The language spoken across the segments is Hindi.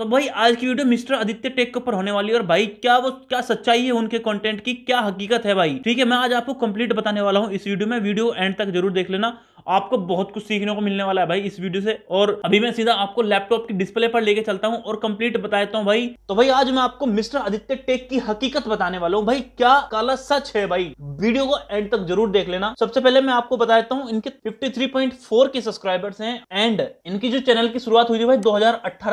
तो भाई आज की वीडियो मिस्टर आदित्य टेक के ऊपर होने वाली है और भाई क्या वो क्या सच्चाई है उनके कंटेंट की क्या हकीकत है भाई ठीक है मैं आज आपको कंप्लीट बताने वाला हूँ इस वीडियो में वीडियो एंड तक जरूर देख लेना आपको बहुत कुछ सीखने को मिलने वाला है भाई इस वीडियो से और अभी मैं सीधा आपको लैपटॉप की डिस्प्ले पर लेके चलता हूँ और कंप्लीट बता देता हूँ भाई तो भाई आज मैं आपको मिस्टर आदित्य टेक की हकीकत बताने वाला हूँ भाई क्या काला सच है भाई वीडियो को एंड तक जरूर देख लेना सबसे पहले मैं आपको बता देता हूँ इनके फिफ्टी के सब्सक्राइबर्स है एंड इनकी जो चैनल की शुरुआत हुई थी भाई दो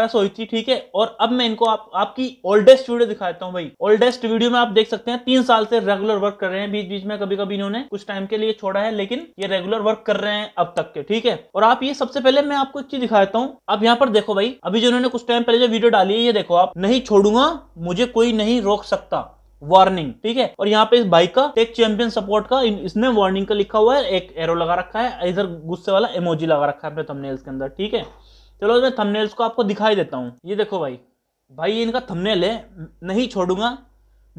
से हुई थी ठीक है और अब मैं इनको आपकी ओल्डेस्ट वीडियो दिखा देता हूँ भाई ओल्डेस्ट वीडियो में आप देख सकते हैं तीन साल से रेगुलर वर्क कर रहे हैं बीच बीच में कभी कभी इन्होंने कुछ टाइम के लिए छोड़ा है लेकिन ये रेगुलर वर्क कर रहे हैं हैं अब तक के ठीक है और आप ये सबसे पहले मैं आपको एक चीज दिखाता हूँ आप यहाँ पर देखो भाई अभी जो उन्होंने कुछ टाइम पहले जो वीडियो डाली है ये देखो आप नहीं छोड़ूंगा मुझे कोई नहीं रोक सकता वार्निंग ठीक है और यहाँ पे इस बाइक का टेक चैंपियन सपोर्ट का इसने वार्निंग का लिखा हुआ है एक एरो लगा रखा है इधर गुस्से वाला एमोजी लगा रखा है अपने थंबनेल्स के अंदर ठीक है चलो मैं थंबनेल्स को आपको दिखाई देता हूँ ये देखो भाई भाई इनका थंबनेल है नहीं छोड़ूंगा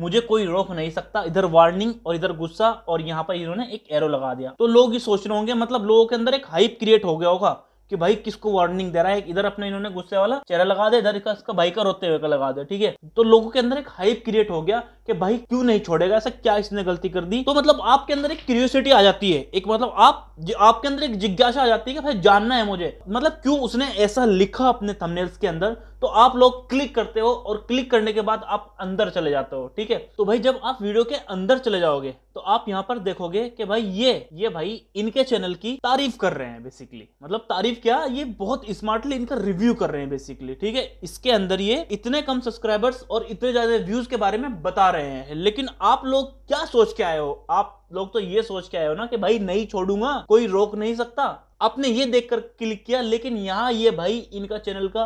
मुझे कोई रोक नहीं सकता इधर वार्निंग और इधर गुस्सा और यहाँ पर इन्होंने एक एरो लगा दिया तो लोग ये सोच रहे होंगे मतलब लोगों के अंदर एक हाइप क्रिएट हो गया होगा कि भाई किसको वार्निंग दे रहा है इधर अपने इन्होंने गुस्से वाला चेहरा लगा दे इधर इसका भाई का रोते हुए का लगा दे ठीक है तो लोगों के अंदर एक हाइप क्रिएट हो गया कि भाई क्यों नहीं छोड़ेगा ऐसा क्या इसने गलती कर दी तो मतलब आपके अंदर एक क्यूरियोसिटी आ जाती है एक मतलब आप आपके अंदर एक जिज्ञासा आ जाती है कि भाई जानना है मुझे मतलब क्यों उसने ऐसा लिखा अपने थंबनेल्स के अंदर तो आप लोग क्लिक करते हो और क्लिक करने के बाद आप अंदर चले जाते हो ठीक है तो भाई जब आप वीडियो के अंदर चले जाओगे तो आप यहाँ पर देखोगे कि भाई ये ये भाई इनके चैनल की तारीफ कर रहे हैं बेसिकली मतलब तारीफ क्या ये बहुत स्मार्टली इनका रिव्यू कर रहे हैं बेसिकली ठीक है इसके अंदर ये इतने कम सब्सक्राइबर्स और इतने ज्यादा व्यूज के बारे में बता रहे हैं लेकिन आप लोग क्या सोच के आए हो आप लोग तो ये सोच के आए हो ना कि भाई नहीं छोड़ूंगा कोई रोक नहीं सकता आपने ये देखकर क्लिक किया लेकिन यहाँ ये भाई इनका चैनल का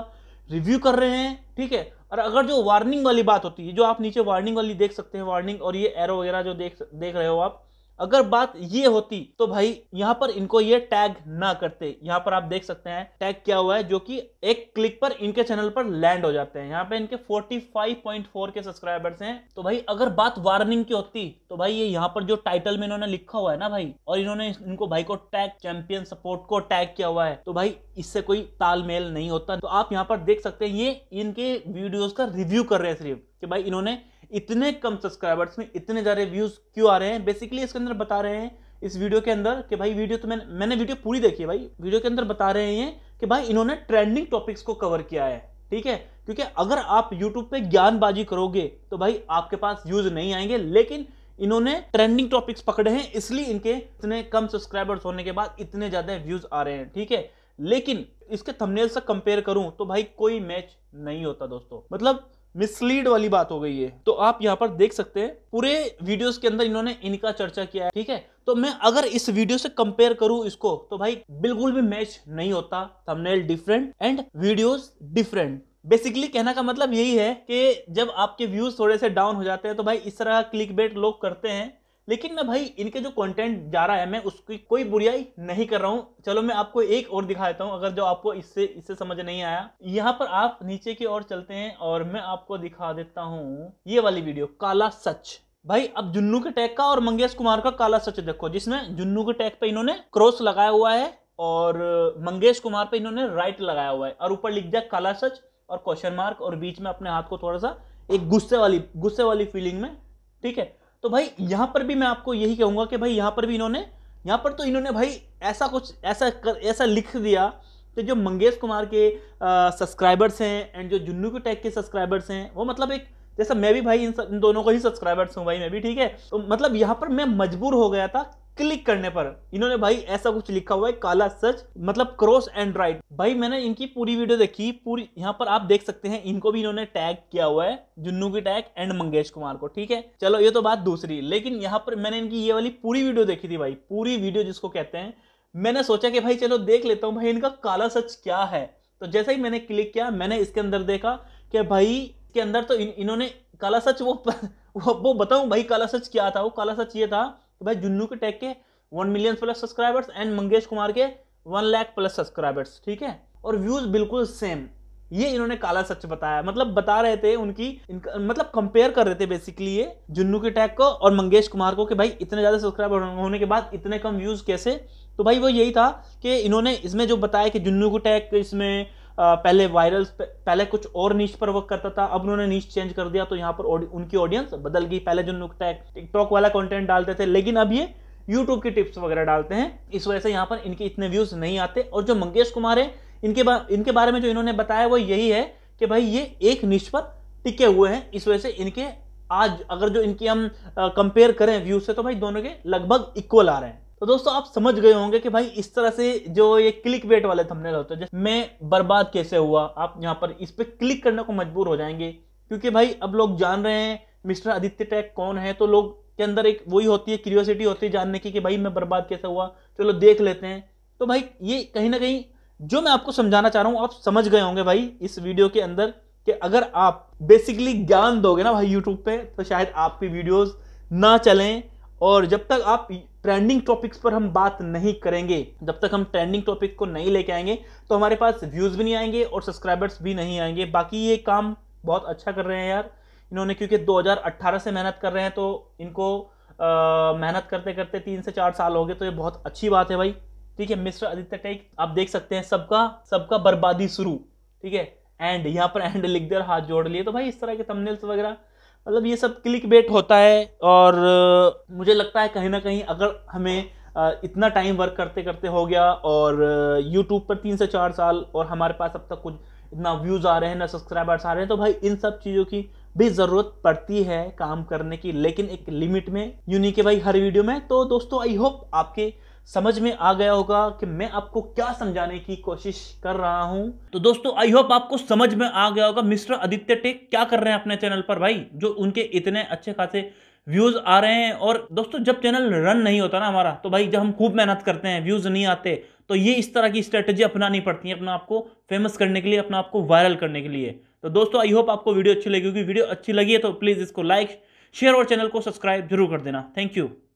रिव्यू कर रहे हैं ठीक है और अगर जो वार्निंग वाली बात होती है जो आप नीचे वार्निंग वाली देख सकते हैं वार्निंग और ये एरो वगैरह जो देख देख रहे हो आप अगर बात ये होती तो भाई यहाँ पर इनको ये टैग ना करते यहाँ पर आप देख सकते हैं टैग क्या हुआ है जो कि एक क्लिक पर इनके चैनल पर लैंड हो जाते हैं यहाँ पे इनके 45.4 के सब्सक्राइबर्स हैं तो भाई अगर बात वार्निंग की होती तो भाई ये यहाँ पर जो टाइटल में इन्होंने लिखा हुआ है ना भाई और इन्होंने इनको भाई को टैग चैंपियन सपोर्ट को टैग किया हुआ है तो भाई इससे कोई तालमेल नहीं होता तो आप यहाँ पर देख सकते हैं ये इनके वीडियोज का रिव्यू कर रहे हैं सिर्फ कि भाई इन्होंने इतने कम सब्सक्राइबर्स में इतने ज़्यादा व्यूज़ क्यों आ रहे हैं बेसिकली इसके अंदर बता रहे हैं इस वीडियो के अंदर कि भाई वीडियो तो मैंने मैंने वीडियो पूरी देखी है भाई वीडियो के अंदर बता रहे हैं कि भाई इन्होंने ट्रेंडिंग टॉपिक्स को कवर किया है ठीक है क्योंकि अगर आप यूट्यूब पे ज्ञानबाजी करोगे तो भाई आपके पास व्यूज नहीं आएंगे लेकिन इन्होंने ट्रेंडिंग टॉपिक्स पकड़े हैं इसलिए इनके इतने कम सब्सक्राइबर्स होने के बाद इतने ज़्यादा व्यूज आ रहे हैं ठीक है लेकिन इसके थंबनेल से कंपेयर करूं तो भाई कोई मैच नहीं होता दोस्तों मतलब मिसलीड वाली बात हो गई है तो आप यहाँ पर देख सकते हैं पूरे वीडियोस के अंदर इन्होंने इनका चर्चा किया है ठीक है तो मैं अगर इस वीडियो से कंपेयर करूं इसको तो भाई बिल्कुल भी मैच नहीं होता thumbnail different and videos different basically कहना का मतलब यही है कि जब आपके व्यूज थोड़े से डाउन हो जाते हैं तो भाई इस तरह क्लिक बेट लोग करते हैं लेकिन ना भाई इनके जो कंटेंट जा रहा है मैं उसकी कोई बुराई नहीं कर रहा हूँ चलो मैं आपको एक और दिखा देता हूँ अगर जो आपको इससे इससे समझ नहीं आया यहाँ पर आप नीचे की ओर चलते हैं और मैं आपको दिखा देता हूँ ये वाली वीडियो काला सच भाई अब जुन्नू के टैग का और मंगेश कुमार का काला सच देखो जिसमें जुन्नू के टैग पे इन्होंने क्रॉस लगाया हुआ है और मंगेश कुमार पे इन्होंने राइट लगाया हुआ है और ऊपर लिख दिया काला सच और क्वेश्चन मार्क और बीच में अपने हाथ को थोड़ा सा एक गुस्से वाली गुस्से वाली फीलिंग में ठीक है तो भाई यहाँ पर भी मैं आपको यही कहूँगा कि भाई यहाँ पर भी इन्होंने यहाँ पर तो इन्होंने भाई ऐसा कुछ ऐसा कर ऐसा लिख दिया कि जो मंगेश कुमार के सब्सक्राइबर्स हैं एंड जो जुन्नू के टैग के सब्सक्राइबर्स हैं वो मतलब एक जैसा मैं भी भाई इन, इन दोनों को ही सब्सक्राइबर्स हूँ भाई मैं भी ठीक है तो मतलब यहाँ पर मैं मजबूर हो गया था क्लिक करने पर इन्होंने भाई ऐसा कुछ लिखा हुआ है काला सच मतलब क्रॉस एंड राइट भाई मैंने इनकी पूरी वीडियो देखी पूरी यहाँ पर आप देख सकते हैं इनको भी इन्होंने टैग किया हुआ है जुन्नू की टैग एंड मंगेश कुमार को ठीक है चलो ये तो बात दूसरी लेकिन यहाँ पर मैंने इनकी ये वाली पूरी वीडियो देखी थी भाई पूरी वीडियो जिसको कहते हैं मैंने सोचा कि भाई चलो देख लेता हूँ भाई इनका काला सच क्या है तो जैसे ही मैंने क्लिक किया मैंने इसके अंदर देखा कि भाई के अंदर तो इन्होंने काला सच वो वो बताऊं भाई काला सच क्या था वो काला सच ये था कि तो भाई जुन्नू के टैग के one million plus subscribers and Mangesh Kumar के वन लैख प्लस सब्सक्राइबर्स ठीक है और व्यूज बिल्कुल सेम ये इन्होंने काला सच बताया मतलब बता रहे थे उनकी मतलब कंपेयर कर रहे थे बेसिकली ये जुन्नू के टैग को और मंगेश कुमार को कि भाई इतने ज़्यादा सब्सक्राइबर होने के बाद इतने कम व्यूज़ कैसे तो भाई वो यही था कि इन्होंने इसमें जो बताया कि जुन्नू के टैग इसमें पहले वायरल पहले कुछ और नीच पर वर्क करता था अब उन्होंने नीच चेंज कर दिया तो यहाँ पर उनकी ऑडियंस बदल गई पहले जो नुकता है टिकटॉक वाला कॉन्टेंट डालते थे लेकिन अब ये यूट्यूब की टिप्स वगैरह डालते हैं इस वजह से यहाँ पर इनके इतने व्यूज नहीं आते और जो मंगेश कुमार है इनके बा, इनके बारे में जो इन्होंने बताया वो यही है कि भाई ये एक निश पर टिके हुए हैं इस वजह से इनके आज अगर जो इनकी हम कंपेयर करें व्यूज से तो भाई दोनों के लगभग इक्वल आ रहे हैं तो दोस्तों आप समझ गए होंगे कि भाई इस तरह से जो ये क्लिक वेट वाले थंबनेल होते हैं मैं बर्बाद कैसे हुआ आप यहाँ पर इस पर क्लिक करने को मजबूर हो जाएंगे क्योंकि भाई अब लोग जान रहे हैं मिस्टर आदित्य टैग कौन है तो लोग के अंदर एक वही होती है क्यूरियोसिटी होती है जानने की कि भाई मैं बर्बाद कैसे हुआ चलो देख लेते हैं तो भाई ये कहीं ना कहीं जो मैं आपको समझाना चाह रहा हूँ आप समझ गए होंगे भाई इस वीडियो के अंदर कि अगर आप बेसिकली ज्ञान दोगे ना भाई यूट्यूब पे तो शायद आपकी वीडियोस ना चलें और जब तक आप ट्रेंडिंग टॉपिक्स पर हम बात नहीं करेंगे जब तक हम ट्रेंडिंग टॉपिक को नहीं लेके आएंगे तो हमारे पास व्यूज़ भी नहीं आएंगे और सब्सक्राइबर्स भी नहीं आएंगे बाकी ये काम बहुत अच्छा कर रहे हैं यार इन्होंने क्योंकि 2018 से मेहनत कर रहे हैं तो इनको मेहनत करते करते तीन से चार साल हो गए तो ये बहुत अच्छी बात है भाई ठीक है मिस्टर आदित्य टेक आप देख सकते हैं सबका सबका बर्बादी शुरू ठीक है एंड यहाँ पर एंड लिख दे हाथ जोड़ लिए तो भाई इस तरह के तमनेल्स वगैरह मतलब ये सब क्लिक बेट होता है और मुझे लगता है कहीं ना कहीं अगर हमें इतना टाइम वर्क करते करते हो गया और यूट्यूब पर तीन से चार साल और हमारे पास अब तक कुछ इतना व्यूज़ आ रहे हैं ना सब्सक्राइबर्स आ रहे हैं तो भाई इन सब चीज़ों की भी ज़रूरत पड़ती है काम करने की लेकिन एक लिमिट में यूनिक है भाई हर वीडियो में तो दोस्तों आई होप आपके समझ में आ गया होगा कि मैं आपको क्या समझाने की कोशिश कर रहा हूं तो दोस्तों आई होप आपको समझ में आ गया होगा मिस्टर आदित्य टेक क्या कर रहे हैं अपने चैनल पर भाई जो उनके इतने अच्छे खासे व्यूज आ रहे हैं और दोस्तों जब चैनल रन नहीं होता ना हमारा तो भाई जब हम खूब मेहनत करते हैं व्यूज नहीं आते तो ये इस तरह की स्ट्रेटेजी अपनानी पड़ती है अपना आपको फेमस करने के लिए अपना आपको वायरल करने के लिए तो दोस्तों आई होप आपको वीडियो अच्छी लगी क्योंकि वीडियो अच्छी लगी है तो प्लीज़ इसको लाइक शेयर और चैनल को सब्सक्राइब जरूर कर देना थैंक यू